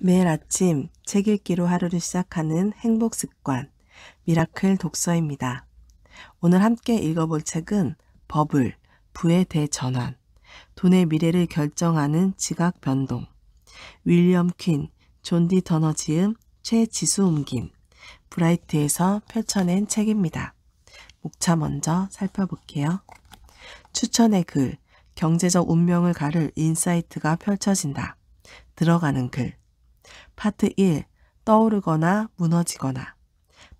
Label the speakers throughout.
Speaker 1: 매일 아침 책 읽기로 하루를 시작하는 행복 습관, 미라클 독서입니다. 오늘 함께 읽어볼 책은 버블, 부의 대전환, 돈의 미래를 결정하는 지각 변동, 윌리엄 퀸, 존디 더너지음, 최지수 옮김, 브라이트에서 펼쳐낸 책입니다. 목차 먼저 살펴볼게요. 추천의 글, 경제적 운명을 가를 인사이트가 펼쳐진다. 들어가는 글, 파트 1. 떠오르거나 무너지거나.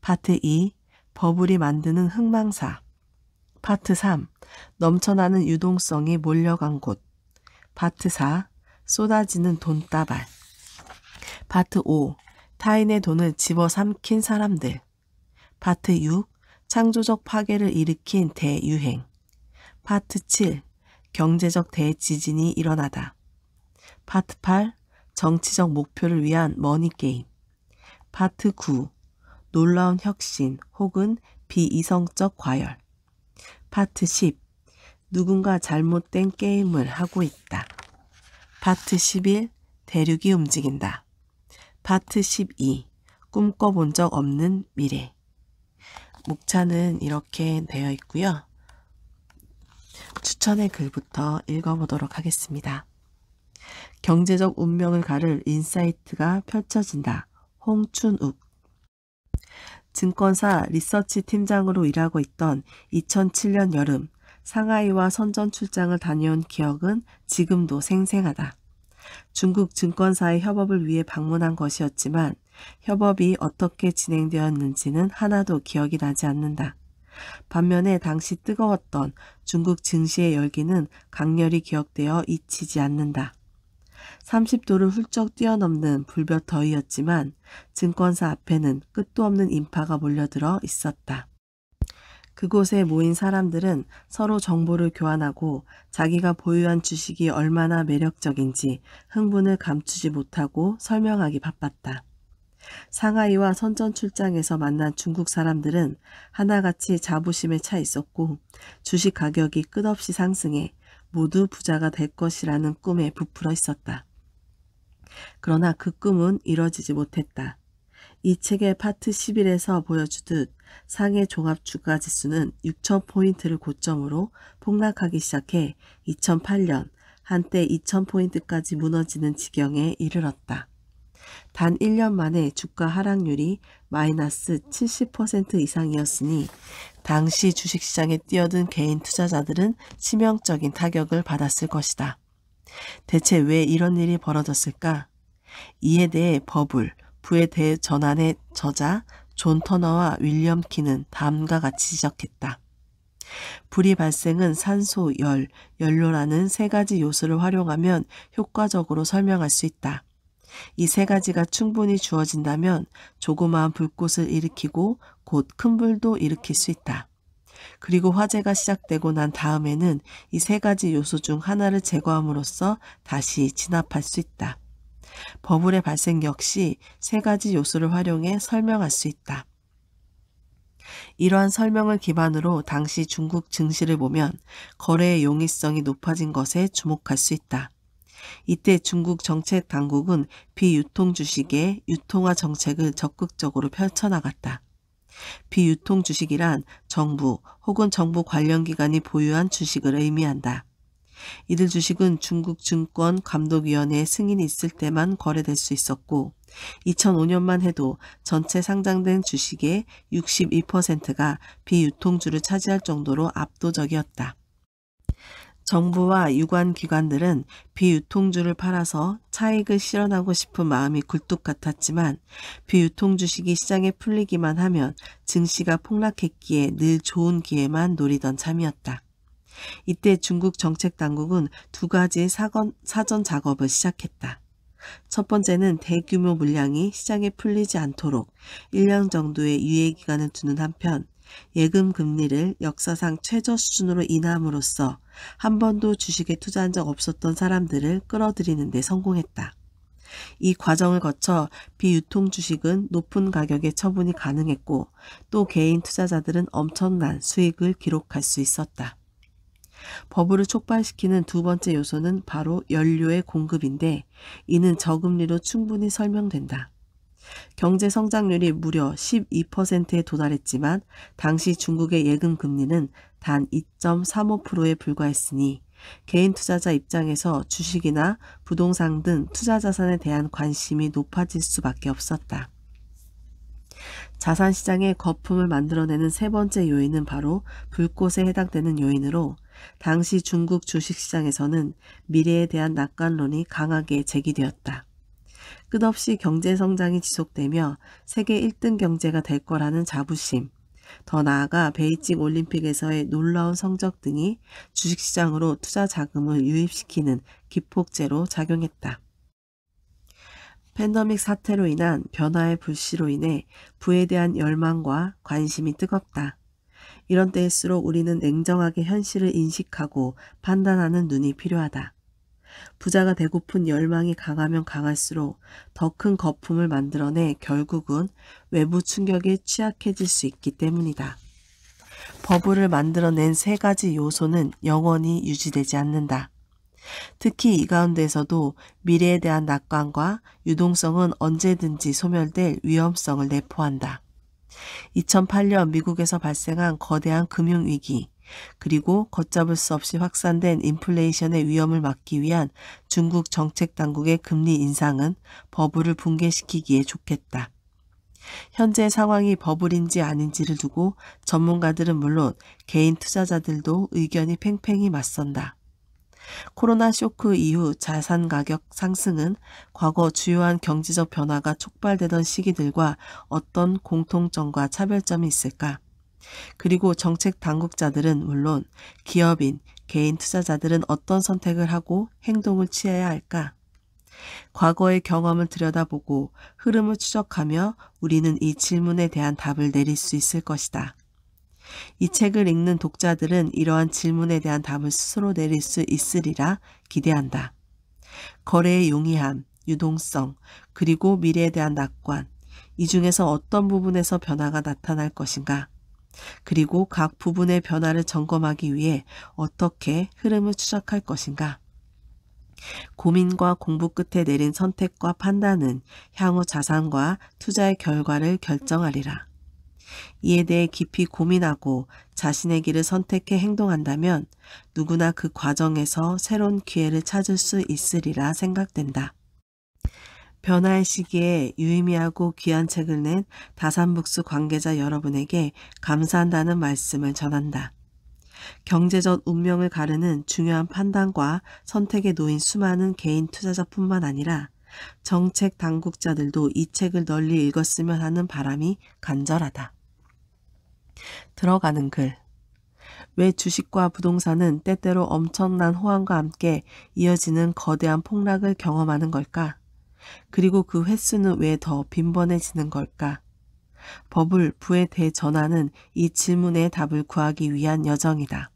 Speaker 1: 파트 2. 버블이 만드는 흥망사. 파트 3. 넘쳐나는 유동성이 몰려간 곳. 파트 4. 쏟아지는 돈다발. 파트 5. 타인의 돈을 집어삼킨 사람들. 파트 6. 창조적 파괴를 일으킨 대유행. 파트 7. 경제적 대지진이 일어나다. 파트 8. 정치적 목표를 위한 머니게임. 파트 9. 놀라운 혁신 혹은 비이성적 과열. 파트 10. 누군가 잘못된 게임을 하고 있다. 파트 11. 대륙이 움직인다. 파트 12. 꿈꿔본 적 없는 미래. 목차는 이렇게 되어 있고요. 추천의 글부터 읽어보도록 하겠습니다. 경제적 운명을 가를 인사이트가 펼쳐진다. 홍춘욱. 증권사 리서치 팀장으로 일하고 있던 2007년 여름 상하이와 선전 출장을 다녀온 기억은 지금도 생생하다. 중국 증권사의 협업을 위해 방문한 것이었지만 협업이 어떻게 진행되었는지는 하나도 기억이 나지 않는다. 반면에 당시 뜨거웠던 중국 증시의 열기는 강렬히 기억되어 잊히지 않는다. 30도를 훌쩍 뛰어넘는 불볕 더위였지만 증권사 앞에는 끝도 없는 인파가 몰려들어 있었다. 그곳에 모인 사람들은 서로 정보를 교환하고 자기가 보유한 주식이 얼마나 매력적인지 흥분을 감추지 못하고 설명하기 바빴다. 상하이와 선전 출장에서 만난 중국 사람들은 하나같이 자부심에 차 있었고 주식 가격이 끝없이 상승해 모두 부자가 될 것이라는 꿈에 부풀어 있었다. 그러나 그 꿈은 이뤄지지 못했다. 이 책의 파트 11에서 보여주듯 상해 종합 주가 지수는 6,000포인트를 고점으로 폭락하기 시작해 2008년 한때 2,000포인트까지 무너지는 지경에 이르렀다. 단 1년 만에 주가 하락률이 마이너스 70% 이상이었으니 당시 주식시장에 뛰어든 개인 투자자들은 치명적인 타격을 받았을 것이다. 대체 왜 이런 일이 벌어졌을까? 이에 대해 버블, 부에 대해 전환의 저자 존 터너와 윌리엄 키는 다음과 같이 지적했다. 불이 발생은 산소, 열, 연료라는 세 가지 요소를 활용하면 효과적으로 설명할 수 있다. 이세 가지가 충분히 주어진다면 조그마한 불꽃을 일으키고 곧 큰 불도 일으킬 수 있다. 그리고 화재가 시작되고 난 다음에는 이 세 가지 요소 중 하나를 제거함으로써 다시 진압할 수 있다. 버블의 발생 역시 세 가지 요소를 활용해 설명할 수 있다. 이러한 설명을 기반으로 당시 중국 증시를 보면 거래의 용이성이 높아진 것에 주목할 수 있다. 이때 중국 정책 당국은 비유통 주식의 유통화 정책을 적극적으로 펼쳐나갔다. 비유통 주식이란 정부 혹은 정부 관련 기관이 보유한 주식을 의미한다. 이들 주식은 중국 증권 감독위원회의 승인이 있을 때만 거래될 수 있었고 2005년만 해도 전체 상장된 주식의 62%가 비유통주를 차지할 정도로 압도적이었다. 정부와 유관 기관들은 비유통주를 팔아서 차익을 실현하고 싶은 마음이 굴뚝 같았지만 비유통 주식이 시장에 풀리기만 하면 증시가 폭락했기에 늘 좋은 기회만 노리던 참이었다. 이때 중국 정책 당국은 두 가지 사건, 사전 작업을 시작했다. 첫 번째는 대규모 물량이 시장에 풀리지 않도록 1년 정도의 유예 기간을 두는 한편 예금 금리를 역사상 최저 수준으로 인함으로써한 번도 주식에 투자한 적 없었던 사람들을 끌어들이는 데 성공했다. 이 과정을 거쳐 비유통 주식은 높은 가격에 처분이 가능했고 또 개인 투자자들은 엄청난 수익을 기록할 수 있었다. 버블을 촉발시키는 두 번째 요소는 바로 연료의 공급인데 이는 저금리로 충분히 설명된다. 경제 성장률이 무려 12%에 도달했지만 당시 중국의 예금 금리는 단 2.35%에 불과했으니 개인 투자자 입장에서 주식이나 부동산 등 투자 자산에 대한 관심이 높아질 수밖에 없었다. 자산 시장의 거품을 만들어내는 세 번째 요인은 바로 불꽃에 해당되는 요인으로 당시 중국 주식시장에서는 미래에 대한 낙관론이 강하게 제기되었다. 끝없이 경제 성장이 지속되며 세계 1등 경제가 될 거라는 자부심, 더 나아가 베이징 올림픽에서의 놀라운 성적 등이 주식시장으로 투자 자금을 유입시키는 기폭제로 작용했다. 팬더믹 사태로 인한 변화의 불씨로 인해 부에 대한 열망과 관심이 뜨겁다. 이런 때일수록 우리는 냉정하게 현실을 인식하고 판단하는 눈이 필요하다. 부자가 되고픈 열망이 강하면 강할수록 더 큰 거품을 만들어내 결국은 외부 충격에 취약해질 수 있기 때문이다. 버블을 만들어낸 세 가지 요소는 영원히 유지되지 않는다. 특히 이 가운데서도 미래에 대한 낙관과 유동성은 언제든지 소멸될 위험성을 내포한다. 2008년 미국에서 발생한 거대한 금융위기, 그리고 걷잡을 수 없이 확산된 인플레이션의 위험을 막기 위한 중국 정책 당국의 금리 인상은 버블을 붕괴시키기에 좋겠다. 현재 상황이 버블인지 아닌지를 두고 전문가들은 물론 개인 투자자들도 의견이 팽팽히 맞선다. 코로나 쇼크 이후 자산 가격 상승은 과거 주요한 경제적 변화가 촉발되던 시기들과 어떤 공통점과 차별점이 있을까? 그리고 정책 당국자들은 물론 기업인, 개인 투자자들은 어떤 선택을 하고 행동을 취해야 할까? 과거의 경험을 들여다보고 흐름을 추적하며 우리는 이 질문에 대한 답을 내릴 수 있을 것이다. 이 책을 읽는 독자들은 이러한 질문에 대한 답을 스스로 내릴 수 있으리라 기대한다. 거래의 용이함, 유동성, 그리고 미래에 대한 낙관, 이 중에서 어떤 부분에서 변화가 나타날 것인가? 그리고 각 부분의 변화를 점검하기 위해 어떻게 흐름을 추적할 것인가. 고민과 공부 끝에 내린 선택과 판단은 향후 자산과 투자의 결과를 결정하리라. 이에 대해 깊이 고민하고 자신의 길을 선택해 행동한다면 누구나 그 과정에서 새로운 기회를 찾을 수 있으리라 생각된다. 변화의 시기에 유의미하고 귀한 책을 낸 다산북스 관계자 여러분에게 감사한다는 말씀을 전한다. 경제적 운명을 가르는 중요한 판단과 선택에 놓인 수많은 개인 투자자뿐만 아니라 정책 당국자들도 이 책을 널리 읽었으면 하는 바람이 간절하다. 들어가는 글. 왜 주식과 부동산은 때때로 엄청난 호황과 함께 이어지는 거대한 폭락을 경험하는 걸까? 그리고 그 횟수는 왜 더 빈번해지는 걸까? 법을 부에 대전하는 이 질문의 답을 구하기 위한 여정이다.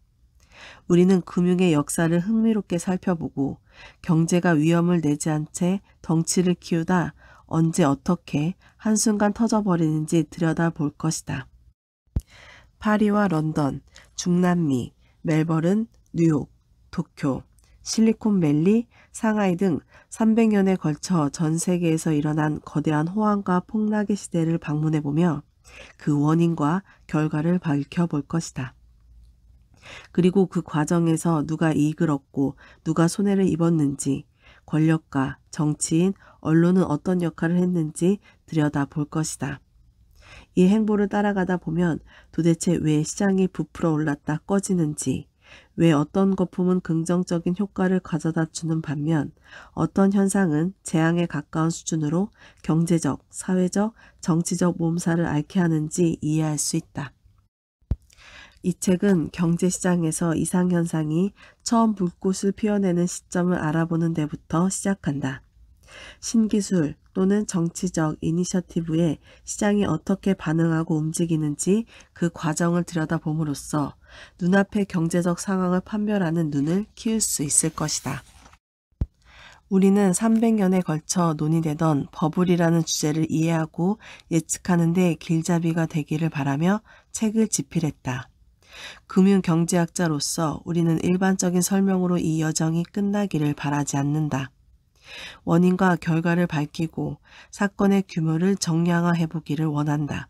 Speaker 1: 우리는 금융의 역사를 흥미롭게 살펴보고 경제가 위험을 내지 않 채 덩치를 키우다 언제 어떻게 한순간 터져버리는지 들여다볼 것이다. 파리와 런던, 중남미, 멜버른, 뉴욕, 도쿄, 실리콘밸리, 상하이 등 300년에 걸쳐 전 세계에서 일어난 거대한 호황과 폭락의 시대를 방문해보며 그 원인과 결과를 밝혀볼 것이다. 그리고 그 과정에서 누가 이익을 얻고 누가 손해를 입었는지, 권력과 정치인, 언론은 어떤 역할을 했는지 들여다 볼 것이다. 이 행보를 따라가다 보면 도대체 왜 시장이 부풀어 올랐다 꺼지는지, 왜 어떤 거품은 긍정적인 효과를 가져다 주는 반면 어떤 현상은 재앙에 가까운 수준으로 경제적, 사회적, 정치적 몸살을 앓게 하는지 이해할 수 있다. 이 책은 경제시장에서 이상현상이 처음 불꽃을 피워내는 시점을 알아보는 데부터 시작한다. 신기술, 또는 정치적 이니셔티브에 시장이 어떻게 반응하고 움직이는지 그 과정을 들여다봄으로써 눈앞의 경제적 상황을 판별하는 눈을 키울 수 있을 것이다. 우리는 300년에 걸쳐 논의되던 버블이라는 주제를 이해하고 예측하는 데 길잡이가 되기를 바라며 책을 집필했다. 금융경제학자로서 우리는 일반적인 설명으로 이 여정이 끝나기를 바라지 않는다. 원인과 결과를 밝히고 사건의 규모를 정량화해 보기를 원한다.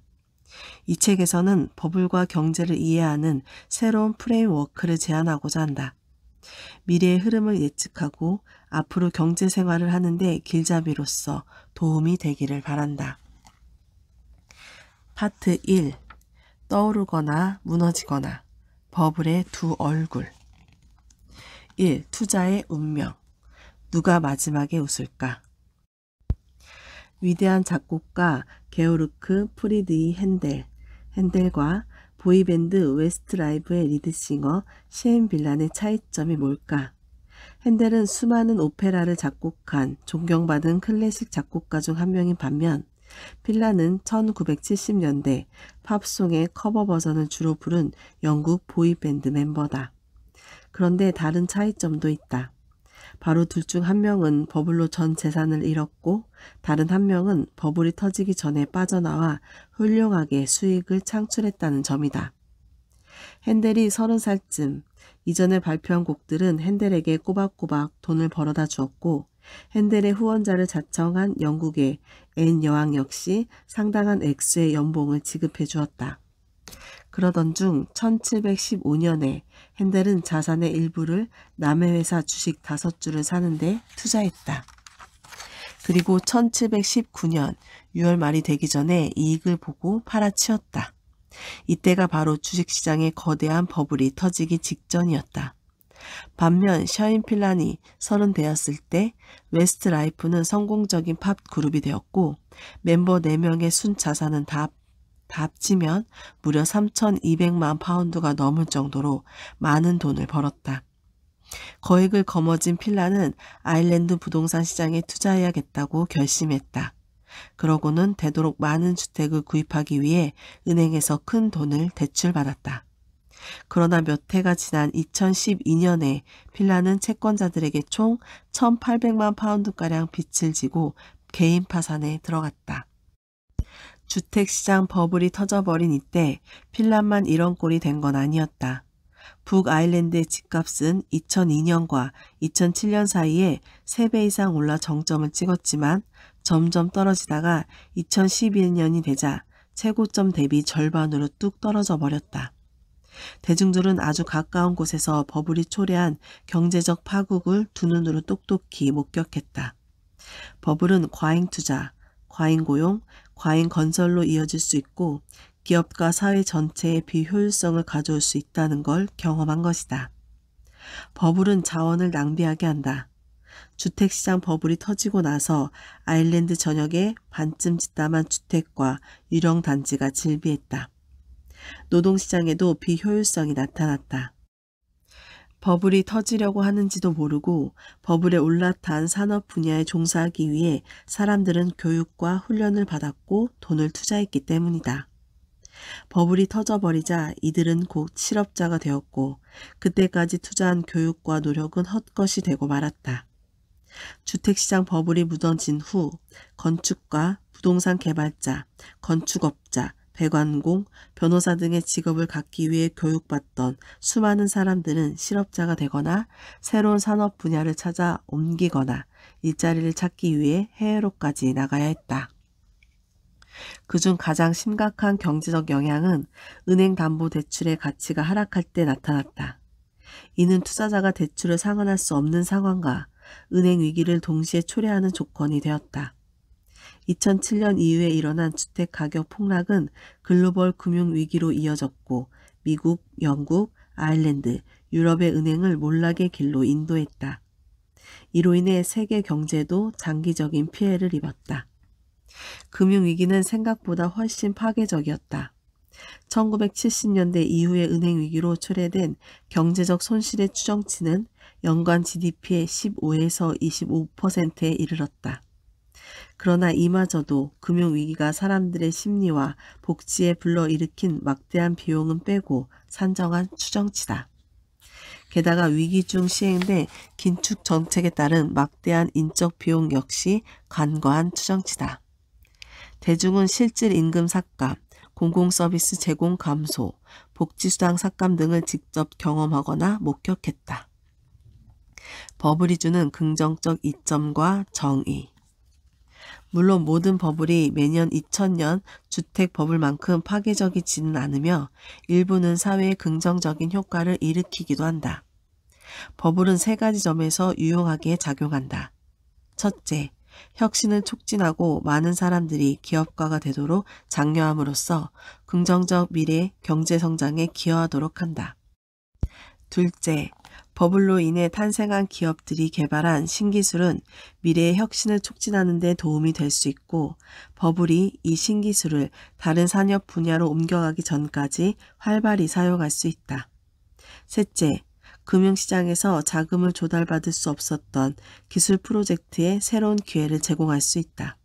Speaker 1: 이 책에서는 버블과 경제를 이해하는 새로운 프레임워크를 제안하고자 한다. 미래의 흐름을 예측하고 앞으로 경제 생활을 하는데 길잡이로서 도움이 되기를 바란다. 파트 1. 떠오르거나 무너지거나 버블의 두 얼굴 1. 투자의 운명 누가 마지막에 웃을까? 위대한 작곡가 게오르크 프리드히 핸델, 핸델과 보이밴드 웨스트라이브의 리드싱어 시엔 빌란의 차이점이 뭘까? 핸델은 수많은 오페라를 작곡한 존경받은 클래식 작곡가 중 한 명인 반면 빌라는 1970년대 팝송의 커버 버전을 주로 부른 영국 보이밴드 멤버다. 그런데 다른 차이점도 있다. 바로 둘 중 한 명은 버블로 전 재산을 잃었고 다른 한 명은 버블이 터지기 전에 빠져나와 훌륭하게 수익을 창출했다는 점이다. 핸델이 서른 살쯤 이전에 발표한 곡들은 핸델에게 꼬박꼬박 돈을 벌어다 주었고 핸델의 후원자를 자청한 영국의 앤 여왕 역시 상당한 액수의 연봉을 지급해 주었다. 그러던 중 1715년에 핸델은 자산의 일부를 남의 회사 주식 다섯 주를 사는데 투자했다. 그리고 1719년 6월 말이 되기 전에 이익을 보고 팔아치웠다. 이때가 바로 주식시장의 거대한 버블이 터지기 직전이었다. 반면 셔인필란이 서른 되었을 때 웨스트라이프는 성공적인 팝 그룹이 되었고 멤버 4명의 순 자산은 다밥 치면 무려 3,200만 파운드가 넘을 정도로 많은 돈을 벌었다. 거액을 거머쥔 필라는 아일랜드 부동산 시장에 투자해야겠다고 결심했다. 그러고는 되도록 많은 주택을 구입하기 위해 은행에서 큰 돈을 대출받았다. 그러나 몇 해가 지난 2012년에 필라는 채권자들에게 총 1,800만 파운드가량 빚을 지고 개인 파산에 들어갔다. 주택시장 버블이 터져버린 이때 핀란만 이런 꼴이 된 건 아니었다. 북아일랜드의 집값은 2002년과 2007년 사이에 3배 이상 올라 정점을 찍었지만 점점 떨어지다가 2011년이 되자 최고점 대비 절반으로 뚝 떨어져 버렸다. 대중들은 아주 가까운 곳에서 버블이 초래한 경제적 파국을 두 눈으로 똑똑히 목격했다. 버블은 과잉 투자, 과잉 고용, 과잉 건설로 이어질 수 있고 기업과 사회 전체의 비효율성을 가져올 수 있다는 걸 경험한 것이다. 버블은 자원을 낭비하게 한다. 주택시장 버블이 터지고 나서 아일랜드 전역에 반쯤 짓담한 주택과 유령 단지가 질비했다. 노동시장에도 비효율성이 나타났다. 버블이 터지려고 하는지도 모르고 버블에 올라탄 산업 분야에 종사하기 위해 사람들은 교육과 훈련을 받았고 돈을 투자했기 때문이다. 버블이 터져버리자 이들은 곧 실업자가 되었고 그때까지 투자한 교육과 노력은 헛것이 되고 말았다. 주택시장 버블이 무너진 후건축과 부동산 개발자, 건축업자, 대관공 변호사 등의 직업을 갖기 위해 교육받던 수많은 사람들은 실업자가 되거나 새로운 산업 분야를 찾아 옮기거나 일자리를 찾기 위해 해외로까지 나가야 했다. 그중 가장 심각한 경제적 영향은 은행 담보 대출의 가치가 하락할 때 나타났다. 이는 투자자가 대출을 상환할 수 없는 상황과 은행 위기를 동시에 초래하는 조건이 되었다. 2007년 이후에 일어난 주택 가격 폭락은 글로벌 금융 위기로 이어졌고 미국, 영국, 아일랜드, 유럽의 은행을 몰락의 길로 인도했다. 이로 인해 세계 경제도 장기적인 피해를 입었다. 금융위기는 생각보다 훨씬 파괴적이었다. 1970년대 이후의 은행 위기로 초래된 경제적 손실의 추정치는 연간 GDP의 15에서 25%에 이르렀다. 그러나 이마저도 금융위기가 사람들의 심리와 복지에 불러일으킨 막대한 비용은 빼고 산정한 추정치다. 게다가 위기 중 시행된 긴축 정책에 따른 막대한 인적 비용 역시 간과한 추정치다. 대중은 실질 임금 삭감, 공공서비스 제공 감소, 복지수당 삭감 등을 직접 경험하거나 목격했다. 버블이주는 긍정적 이점과 정의, 물론 모든 버블이 매년 2000년 주택 버블만큼 파괴적이지는 않으며 일부는 사회에 긍정적인 효과를 일으키기도 한다. 버블은 세 가지 점에서 유용하게 작용한다. 첫째, 혁신을 촉진하고 많은 사람들이 기업가가 되도록 장려함으로써 긍정적 미래 경제 성장에 기여하도록 한다. 둘째, 버블로 인해 탄생한 기업들이 개발한 신기술은 미래의 혁신을 촉진하는 데 도움이 될 수 있고 버블이 이 신기술을 다른 산업 분야로 옮겨가기 전까지 활발히 사용할 수 있다. 셋째, 금융시장에서 자금을 조달받을 수 없었던 기술 프로젝트에 새로운 기회를 제공할 수 있다.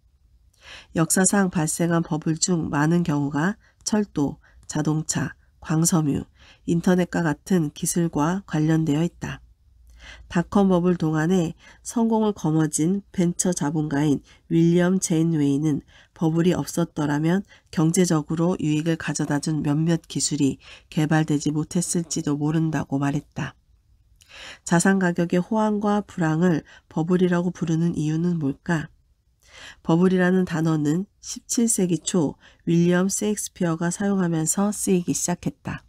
Speaker 1: 역사상 발생한 버블 중 많은 경우가 철도, 자동차, 광섬유, 인터넷과 같은 기술과 관련되어 있다. 닷컴 버블 동안에 성공을 거머쥔 벤처 자본가인 윌리엄 제인 웨이는 버블이 없었더라면 경제적으로 유익을 가져다 준 몇몇 기술이 개발되지 못했을지도 모른다고 말했다. 자산 가격의 호황과 불황을 버블이라고 부르는 이유는 뭘까? 버블이라는 단어는 17세기 초 윌리엄 세익스피어가 사용하면서 쓰이기 시작했다.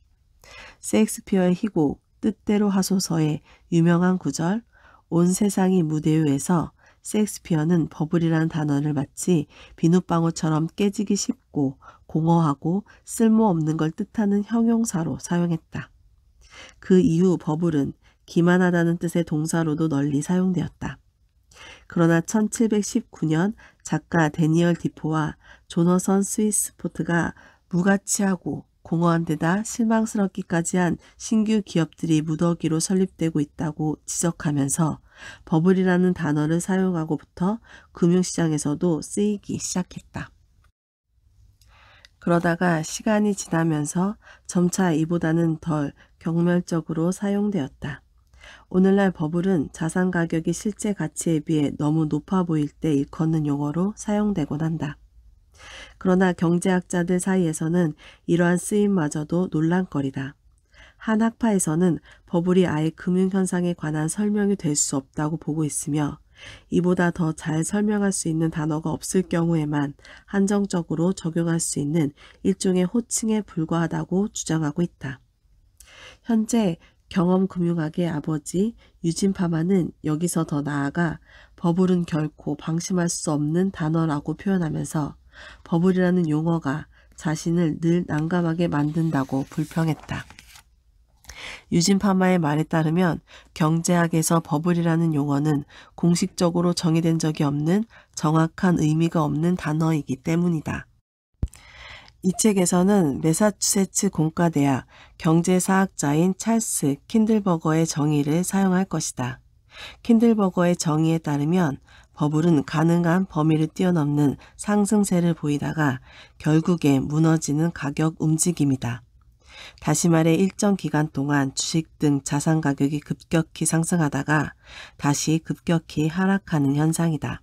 Speaker 1: 셰익스피어의 희곡 뜻대로 하소서의 유명한 구절 온 세상이 무대 위에서 셰익스피어는 버블이라는 단어를 마치 비눗방울처럼 깨지기 쉽고 공허하고 쓸모없는 걸 뜻하는 형용사로 사용했다. 그 이후 버블은 기만하다는 뜻의 동사로도 널리 사용되었다. 그러나 1719년 작가 데니얼 디포와 조너선 스위스포트가 무가치하고 공허한 데다 실망스럽기까지 한 신규 기업들이 무더기로 설립되고 있다고 지적하면서 버블이라는 단어를 사용하고부터 금융시장에서도 쓰이기 시작했다. 그러다가 시간이 지나면서 점차 이보다는 덜 경멸적으로 사용되었다. 오늘날 버블은 자산 가격이 실제 가치에 비해 너무 높아 보일 때 일컫는 용어로 사용되곤 한다. 그러나 경제학자들 사이에서는 이러한 쓰임마저도 논란거리다. 한 학파에서는 버블이 아예 금융현상에 관한 설명이 될 수 없다고 보고 있으며 이보다 더 잘 설명할 수 있는 단어가 없을 경우에만 한정적으로 적용할 수 있는 일종의 호칭에 불과하다고 주장하고 있다. 현재 경험금융학의 아버지 유진파마는 여기서 더 나아가 버블은 결코 방심할 수 없는 단어라고 표현하면서 버블이라는 용어가 자신을 늘 난감하게 만든다고 불평했다. 유진 파마의 말에 따르면 경제학에서 버블이라는 용어는 공식적으로 정의된 적이 없는 정확한 의미가 없는 단어이기 때문이다. 이 책에서는 메사추세츠 공과대학 경제사학자인 찰스 킨들버거의 정의를 사용할 것이다. 킨들버거의 정의에 따르면 버블은 가능한 범위를 뛰어넘는 상승세를 보이다가 결국에 무너지는 가격 움직임이다. 다시 말해 일정 기간 동안 주식 등 자산 가격이 급격히 상승하다가 다시 급격히 하락하는 현상이다.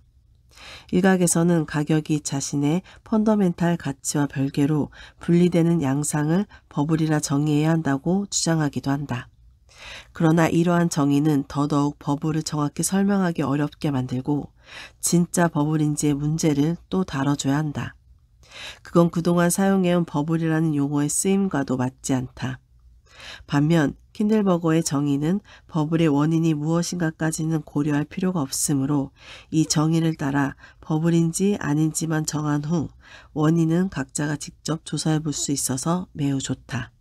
Speaker 1: 일각에서는 가격이 자신의 펀더멘탈 가치와 별개로 분리되는 양상을 버블이라 정의해야 한다고 주장하기도 한다. 그러나 이러한 정의는 더더욱 버블을 정확히 설명하기 어렵게 만들고 진짜 버블인지의 문제를 또 다뤄줘야 한다. 그건 그동안 사용해온 버블이라는 용어의 쓰임과도 맞지 않다. 반면 킨들버거의 정의는 버블의 원인이 무엇인가까지는 고려할 필요가 없으므로 이 정의를 따라 버블인지 아닌지만 정한 후 원인은 각자가 직접 조사해 볼 수 있어서 매우 좋다.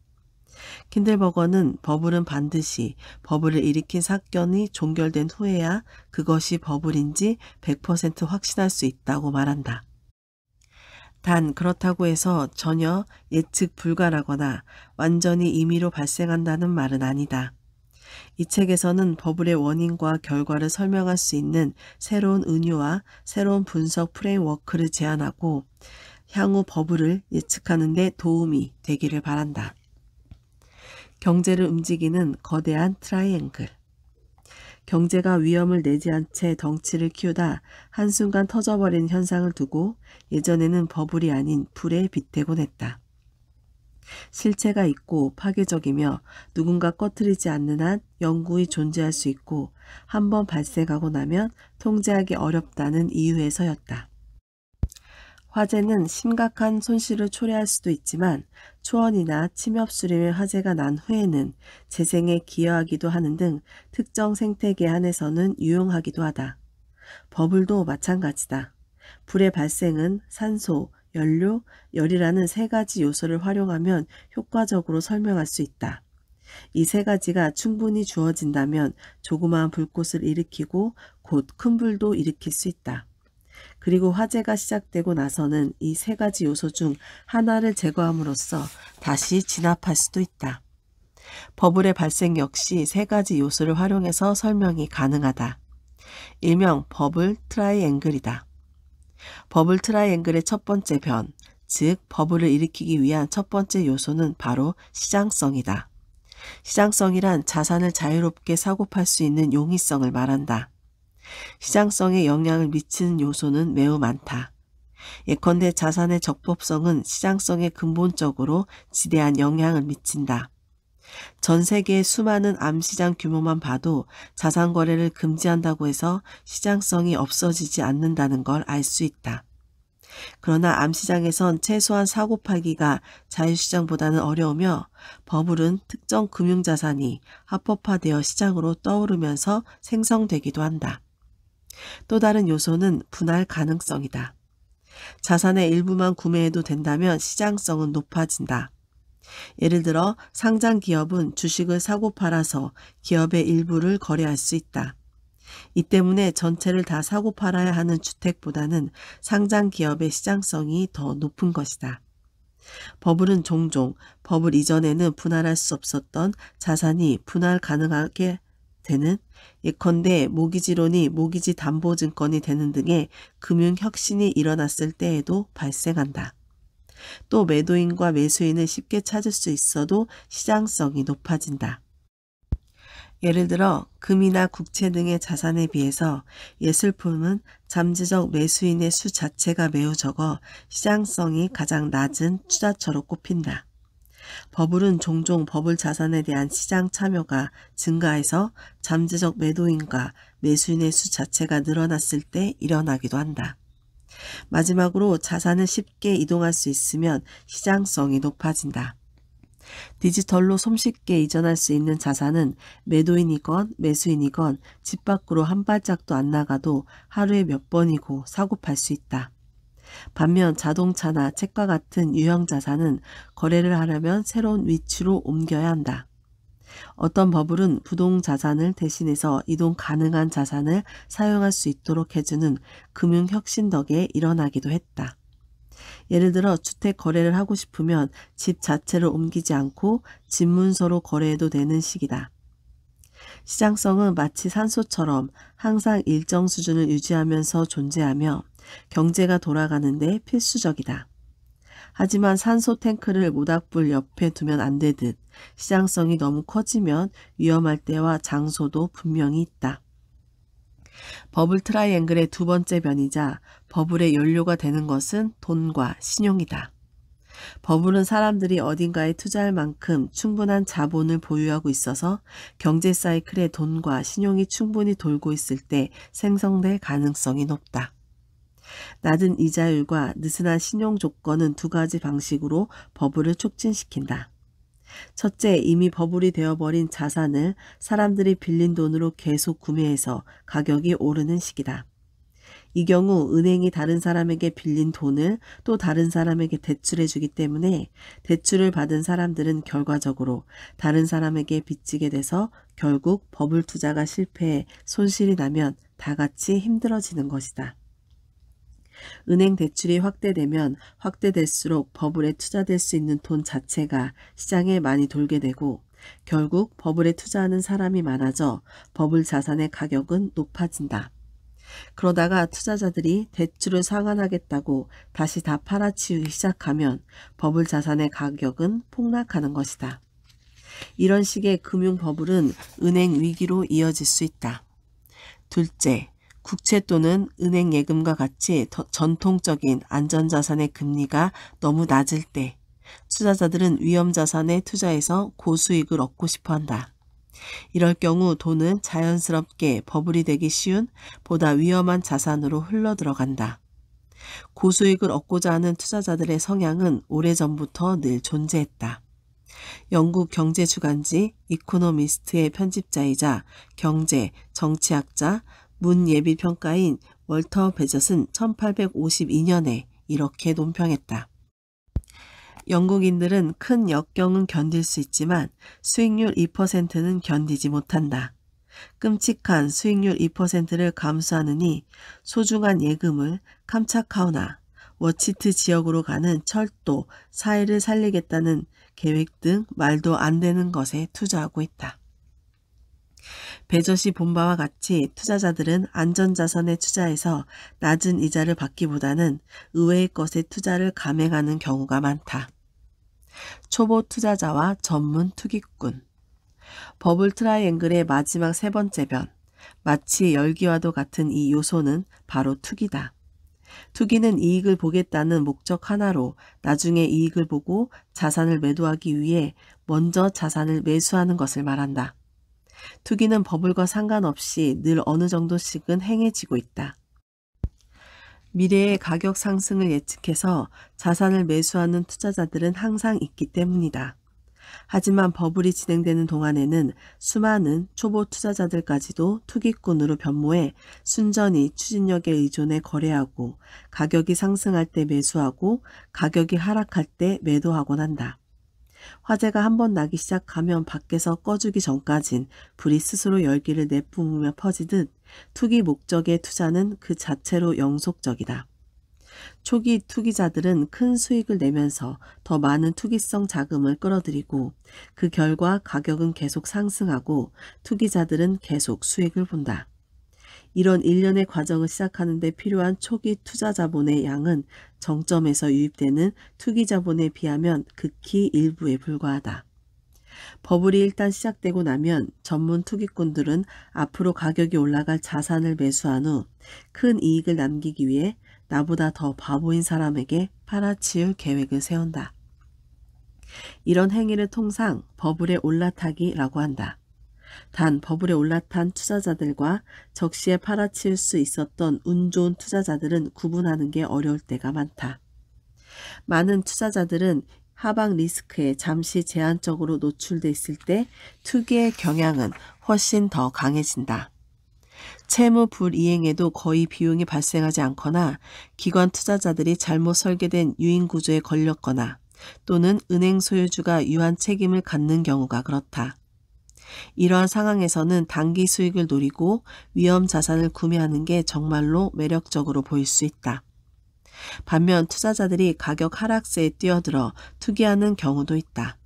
Speaker 1: 킨들버거는 버블은 반드시 버블을 일으킨 사건이 종결된 후에야 그것이 버블인지 100% 확신할 수 있다고 말한다. 단 그렇다고 해서 전혀 예측 불가라거나 완전히 임의로 발생한다는 말은 아니다. 이 책에서는 버블의 원인과 결과를 설명할 수 있는 새로운 은유와 새로운 분석 프레임워크를 제안하고 향후 버블을 예측하는 데 도움이 되기를 바란다. 경제를 움직이는 거대한 트라이앵글. 경제가 위험을 내지 않 채 덩치를 키우다 한순간 터져버린 현상을 두고 예전에는 버블이 아닌 불에 빗대곤 했다. 실체가 있고 파괴적이며 누군가 꺼트리지 않는 한 영구히 존재할 수 있고 한번 발생하고 나면 통제하기 어렵다는 이유에서였다. 화재는 심각한 손실을 초래할 수도 있지만 초원이나 침엽수림의 화재가 난 후에는 재생에 기여하기도 하는 등 특정 생태계 안에서는 유용하기도 하다. 버블도 마찬가지다. 불의 발생은 산소, 연료, 열이라는 세 가지 요소를 활용하면 효과적으로 설명할 수 있다. 이 세 가지가 충분히 주어진다면 조그마한 불꽃을 일으키고 곧 큰 불도 일으킬 수 있다. 그리고 화재가 시작되고 나서는 이 세 가지 요소 중 하나를 제거함으로써 다시 진압할 수도 있다. 버블의 발생 역시 세 가지 요소를 활용해서 설명이 가능하다. 일명 버블 트라이앵글이다. 버블 트라이앵글의 첫 번째 변, 즉 버블을 일으키기 위한 첫 번째 요소는 바로 시장성이다. 시장성이란 자산을 자유롭게 사고 팔수 있는 용이성을 말한다. 시장성에 영향을 미치는 요소는 매우 많다. 예컨대 자산의 적법성은 시장성에 근본적으로 지대한 영향을 미친다. 전 세계의 수많은 암시장 규모만 봐도 자산 거래를 금지한다고 해서 시장성이 없어지지 않는다는 걸 알 수 있다. 그러나 암시장에선 최소한 사고 파기가 자유시장보다는 어려우며 버블은 특정 금융자산이 합법화되어 시장으로 떠오르면서 생성되기도 한다. 또 다른 요소는 분할 가능성이다. 자산의 일부만 구매해도 된다면 시장성은 높아진다. 예를 들어 상장 기업은 주식을 사고 팔아서 기업의 일부를 거래할 수 있다. 이 때문에 전체를 다 사고 팔아야 하는 주택보다는 상장 기업의 시장성이 더 높은 것이다. 버블은 종종 버블 이전에는 분할할 수 없었던 자산이 분할 가능하게 되는 예컨대 모기지론이 모기지 담보증권이 되는 등의 금융혁신이 일어났을 때에도 발생한다. 또 매도인과 매수인을 쉽게 찾을 수 있어도 시장성이 높아진다. 예를 들어 금이나 국채 등의 자산에 비해서 예술품은 잠재적 매수인의 수 자체가 매우 적어 시장성이 가장 낮은 투자처로 꼽힌다. 버블은 종종 버블 자산에 대한 시장 참여가 증가해서 잠재적 매도인과 매수인의 수 자체가 늘어났을 때 일어나기도 한다. 마지막으로 자산을 쉽게 이동할 수 있으면 시장성이 높아진다. 디지털로 손쉽게 이전할 수 있는 자산은 매도인이건 매수인이건 집 밖으로 한 발짝도 안 나가도 하루에 몇 번이고 사고 팔 수 있다. 반면 자동차나 책과 같은 유형 자산은 거래를 하려면 새로운 위치로 옮겨야 한다. 어떤 버블은 부동 자산을 대신해서 이동 가능한 자산을 사용할 수 있도록 해주는 금융 혁신 덕에 일어나기도 했다. 예를 들어 주택 거래를 하고 싶으면 집 자체를 옮기지 않고 집 문서로 거래해도 되는 시기다. 시장성은 마치 산소처럼 항상 일정 수준을 유지하면서 존재하며 경제가 돌아가는데 필수적이다. 하지만 산소 탱크를 모닥불 옆에 두면 안 되듯 시장성이 너무 커지면 위험할 때와 장소도 분명히 있다. 버블 트라이앵글의 두 번째 변이자 버블의 연료가 되는 것은 돈과 신용이다. 버블은 사람들이 어딘가에 투자할 만큼 충분한 자본을 보유하고 있어서 경제 사이클에 돈과 신용이 충분히 돌고 있을 때 생성될 가능성이 높다. 낮은 이자율과 느슨한 신용 조건은 두 가지 방식으로 버블을 촉진시킨다. 첫째, 이미 버블이 되어버린 자산을 사람들이 빌린 돈으로 계속 구매해서 가격이 오르는 시기다. 이 경우 은행이 다른 사람에게 빌린 돈을 또 다른 사람에게 대출해 주기 때문에 대출을 받은 사람들은 결과적으로 다른 사람에게 빚지게 돼서 결국 버블 투자가 실패해 손실이 나면 다 같이 힘들어지는 것이다. 은행 대출이 확대되면 확대될수록 버블에 투자될 수 있는 돈 자체가 시장에 많이 돌게 되고 결국 버블에 투자하는 사람이 많아져 버블 자산의 가격은 높아진다. 그러다가 투자자들이 대출을 상환하겠다고 다시 다 팔아치우기 시작하면 버블 자산의 가격은 폭락하는 것이다. 이런 식의 금융 버블은 은행 위기로 이어질 수 있다. 둘째, 국채 또는 은행 예금과 같이 전통적인 안전자산의 금리가 너무 낮을 때 투자자들은 위험자산에 투자해서 고수익을 얻고 싶어 한다. 이럴 경우 돈은 자연스럽게 버블이 되기 쉬운 보다 위험한 자산으로 흘러들어간다. 고수익을 얻고자 하는 투자자들의 성향은 오래전부터 늘 존재했다. 영국 경제주간지 이코노미스트의 편집자이자 경제, 정치학자, 문 예비평가인 월터 베젯은 1852년에 이렇게 논평했다. 영국인들은 큰 역경은 견딜 수 있지만 수익률 2%는 견디지 못한다. 끔찍한 수익률 2%를 감수하느니 소중한 예금을 캄차카우나 워치트 지역으로 가는 철도 사회를 살리겠다는 계획 등 말도 안 되는 것에 투자하고 있다. 베저시 본바와 같이 투자자들은 안전자산에 투자해서 낮은 이자를 받기보다는 의외의 것에 투자를 감행하는 경우가 많다. 초보 투자자와 전문 투기꾼 버블 트라이앵글의 마지막 세 번째 변 마치 열기와도 같은 이 요소는 바로 투기다. 투기는 이익을 보겠다는 목적 하나로 나중에 이익을 보고 자산을 매도하기 위해 먼저 자산을 매수하는 것을 말한다. 투기는 버블과 상관없이 늘 어느 정도씩은 행해지고 있다. 미래의 가격 상승을 예측해서 자산을 매수하는 투자자들은 항상 있기 때문이다. 하지만 버블이 진행되는 동안에는 수많은 초보 투자자들까지도 투기꾼으로 변모해 순전히 추진력에 의존해 거래하고 가격이 상승할 때 매수하고 가격이 하락할 때 매도하곤 한다. 화재가 한 번 나기 시작하면 밖에서 꺼주기 전까진 불이 스스로 열기를 내뿜으며 퍼지듯 투기 목적의 투자는 그 자체로 영속적이다. 초기 투기자들은 큰 수익을 내면서 더 많은 투기성 자금을 끌어들이고 그 결과 가격은 계속 상승하고 투기자들은 계속 수익을 본다. 이런 일련의 과정을 시작하는 데 필요한 초기 투자 자본의 양은 정점에서 유입되는 투기 자본에 비하면 극히 일부에 불과하다. 버블이 일단 시작되고 나면 전문 투기꾼들은 앞으로 가격이 올라갈 자산을 매수한 후 큰 이익을 남기기 위해 나보다 더 바보인 사람에게 팔아치울 계획을 세운다. 이런 행위를 통상 버블의 올라타기라고 한다. 단 버블에 올라탄 투자자들과 적시에 팔아칠수 있었던 운 좋은 투자자들은 구분하는 게 어려울 때가 많다. 많은 투자자들은 하방 리스크에 잠시 제한적으로 노출돼 있을 때투기의 경향은 훨씬 더 강해진다. 채무 불이행에도 거의 비용이 발생하지 않거나 기관 투자자들이 잘못 설계된 유인 구조에 걸렸거나 또는 은행 소유주가 유한 책임을 갖는 경우가 그렇다. 이러한 상황에서는 단기 수익을 노리고 위험 자산을 구매하는 게 정말로 매력적으로 보일 수 있다. 반면 투자자들이 가격 하락세에 뛰어들어 투기하는 경우도 있다.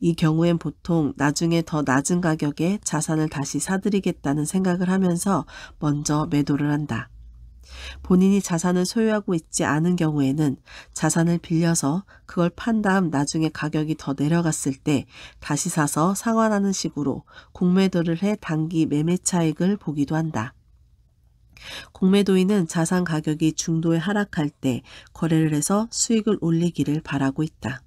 Speaker 1: 이 경우엔 보통 나중에 더 낮은 가격에 자산을 다시 사들이겠다는 생각을 하면서 먼저 매도를 한다. 본인이 자산을 소유하고 있지 않은 경우에는 자산을 빌려서 그걸 판 다음 나중에 가격이 더 내려갔을 때 다시 사서 상환하는 식으로 공매도를 해 단기 매매 차익을 보기도 한다. 공매도인은 자산 가격이 중도에 하락할 때 거래를 해서 수익을 올리기를 바라고 있다.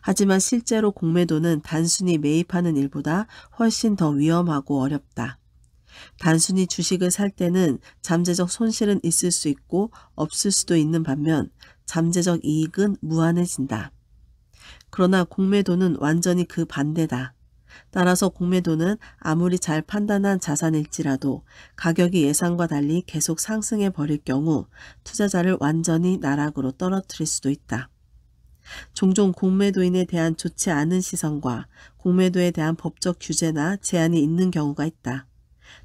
Speaker 1: 하지만 실제로 공매도는 단순히 매입하는 일보다 훨씬 더 위험하고 어렵다. 단순히 주식을 살 때는 잠재적 손실은 있을 수 있고 없을 수도 있는 반면 잠재적 이익은 무한해진다. 그러나 공매도는 완전히 그 반대다. 따라서 공매도는 아무리 잘 판단한 자산일지라도 가격이 예상과 달리 계속 상승해 버릴 경우 투자자를 완전히 나락으로 떨어뜨릴 수도 있다. 종종 공매도인에 대한 좋지 않은 시선과 공매도에 대한 법적 규제나 제한이 있는 경우가 있다.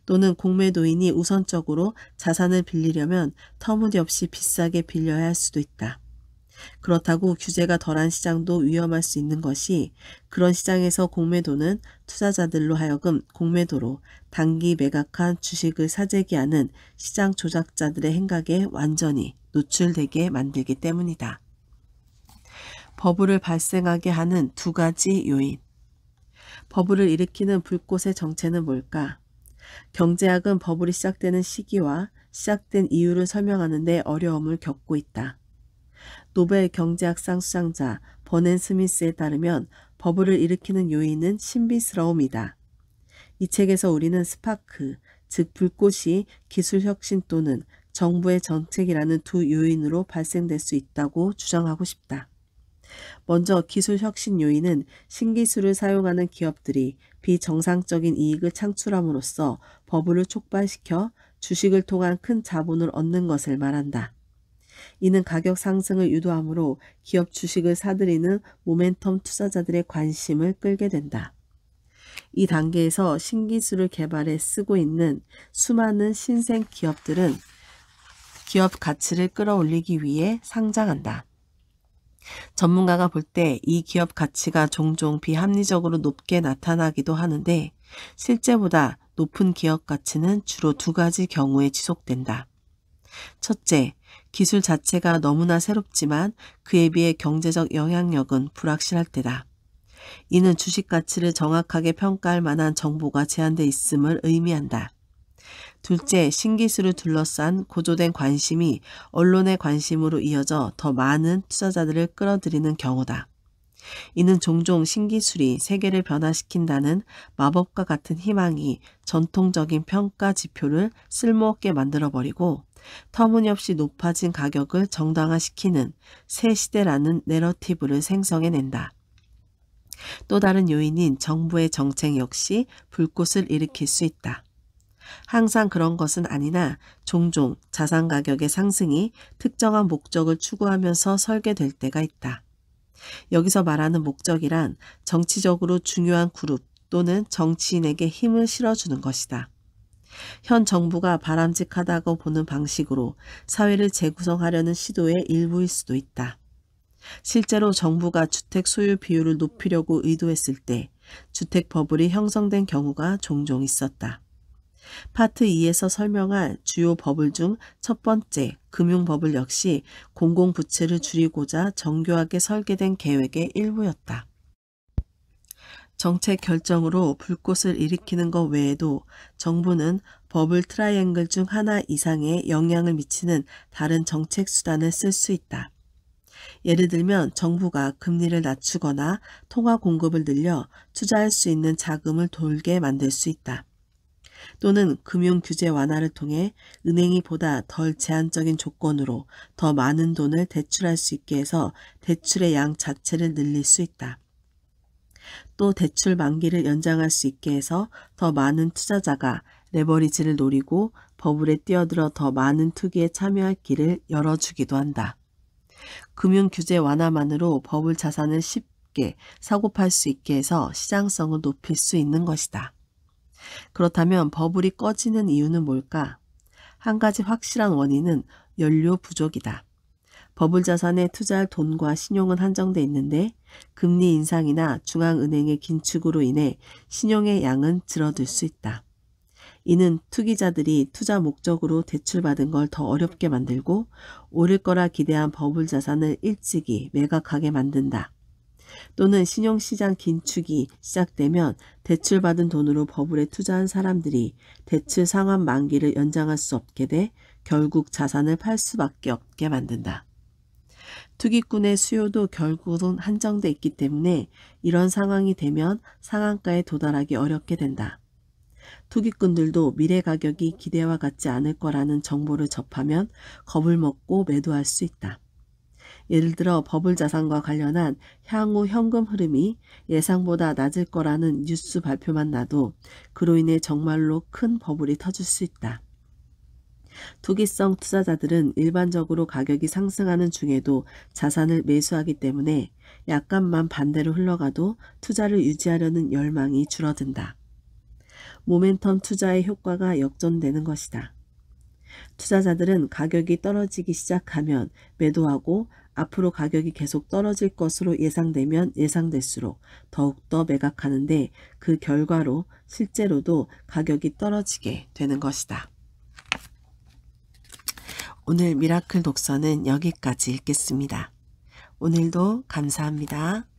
Speaker 1: 또는 공매도인이 우선적으로 자산을 빌리려면 터무니없이 비싸게 빌려야 할 수도 있다. 그렇다고 규제가 덜한 시장도 위험할 수 있는 것이 그런 시장에서 공매도는 투자자들로 하여금 공매도로 단기 매각한 주식을 사재기하는 시장 조작자들의 행각에 완전히 노출되게 만들기 때문이다. 버블을 발생하게 하는 두 가지 요인. 버블을 일으키는 불꽃의 정체는 뭘까? 경제학은 버블이 시작되는 시기와 시작된 이유를 설명하는데 어려움을 겪고 있다. 노벨 경제학상 수상자 버넨 스미스에 따르면 버블을 일으키는 요인은 신비스러움이다. 이 책에서 우리는 스파크, 즉 불꽃이 기술혁신 또는 정부의 정책이라는 두 요인으로 발생될 수 있다고 주장하고 싶다. 먼저 기술혁신 요인은 신기술을 사용하는 기업들이 비정상적인 이익을 창출함으로써 버블을 촉발시켜 주식을 통한 큰 자본을 얻는 것을 말한다. 이는 가격 상승을 유도함으로 기업 주식을 사들이는 모멘텀 투자자들의 관심을 끌게 된다. 이 단계에서 신기술을 개발해 쓰고 있는 수많은 신생 기업들은 기업 가치를 끌어올리기 위해 상장한다. 전문가가 볼 때 이 기업 가치가 종종 비합리적으로 높게 나타나기도 하는데 실제보다 높은 기업 가치는 주로 두 가지 경우에 지속된다. 첫째, 기술 자체가 너무나 새롭지만 그에 비해 경제적 영향력은 불확실할 때다. 이는 주식 가치를 정확하게 평가할 만한 정보가 제한돼 있음을 의미한다. 둘째, 신기술을 둘러싼 고조된 관심이 언론의 관심으로 이어져 더 많은 투자자들을 끌어들이는 경우다. 이는 종종 신기술이 세계를 변화시킨다는 마법과 같은 희망이 전통적인 평가 지표를 쓸모없게 만들어버리고 터무니없이 높아진 가격을 정당화시키는 새 시대라는 내러티브를 생성해낸다. 또 다른 요인인 정부의 정책 역시 불꽃을 일으킬 수 있다. 항상 그런 것은 아니나 종종 자산 가격의 상승이 특정한 목적을 추구하면서 설계될 때가 있다. 여기서 말하는 목적이란 정치적으로 중요한 그룹 또는 정치인에게 힘을 실어주는 것이다. 현 정부가 바람직하다고 보는 방식으로 사회를 재구성하려는 시도의 일부일 수도 있다. 실제로 정부가 주택 소유 비율을 높이려고 의도했을 때 주택 버블이 형성된 경우가 종종 있었다. 파트 2에서 설명한 주요 버블 중 첫 번째 금융 버블 역시 공공부채를 줄이고자 정교하게 설계된 계획의 일부였다. 정책 결정으로 불꽃을 일으키는 것 외에도 정부는 버블 트라이앵글 중 하나 이상의 영향을 미치는 다른 정책 수단을 쓸 수 있다. 예를 들면 정부가 금리를 낮추거나 통화 공급을 늘려 투자할 수 있는 자금을 돌게 만들 수 있다. 또는 금융 규제 완화를 통해 은행이 보다 덜 제한적인 조건으로 더 많은 돈을 대출할 수 있게 해서 대출의 양 자체를 늘릴 수 있다. 또 대출 만기를 연장할 수 있게 해서 더 많은 투자자가 레버리지를 노리고 버블에 뛰어들어 더 많은 투기에 참여할 길을 열어주기도 한다. 금융 규제 완화만으로 버블 자산을 쉽게 사고 팔수 있게 해서 시장성을 높일 수 있는 것이다. 그렇다면 버블이 꺼지는 이유는 뭘까? 한 가지 확실한 원인은 연료 부족이다. 버블 자산에 투자할 돈과 신용은 한정돼 있는데 금리 인상이나 중앙은행의 긴축으로 인해 신용의 양은 줄어들 수 있다. 이는 투기자들이 투자 목적으로 대출받은 걸 더 어렵게 만들고 오를 거라 기대한 버블 자산을 일찍이 매각하게 만든다. 또는 신용시장 긴축이 시작되면 대출받은 돈으로 버블에 투자한 사람들이 대출 상환 만기를 연장할 수 없게 돼 결국 자산을 팔 수밖에 없게 만든다. 투기꾼의 수요도 결국은 한정돼 있기 때문에 이런 상황이 되면 상한가에 도달하기 어렵게 된다. 투기꾼들도 미래 가격이 기대와 같지 않을 거라는 정보를 접하면 겁을 먹고 매도할 수 있다. 예를 들어 버블자산과 관련한 향후 현금 흐름이 예상보다 낮을 거라는 뉴스 발표만 나도 그로 인해 정말로 큰 버블이 터질 수 있다. 투기성 투자자들은 일반적으로 가격이 상승하는 중에도 자산을 매수하기 때문에 약간만 반대로 흘러가도 투자를 유지하려는 열망이 줄어든다. 모멘텀 투자의 효과가 역전되는 것이다. 투자자들은 가격이 떨어지기 시작하면 매도하고 앞으로 가격이 계속 떨어질 것으로 예상되면 예상될수록 더욱더 매각하는데 그 결과로 실제로도 가격이 떨어지게 되는 것이다. 오늘 미라클 독서는 여기까지 읽겠습니다. 오늘도 감사합니다.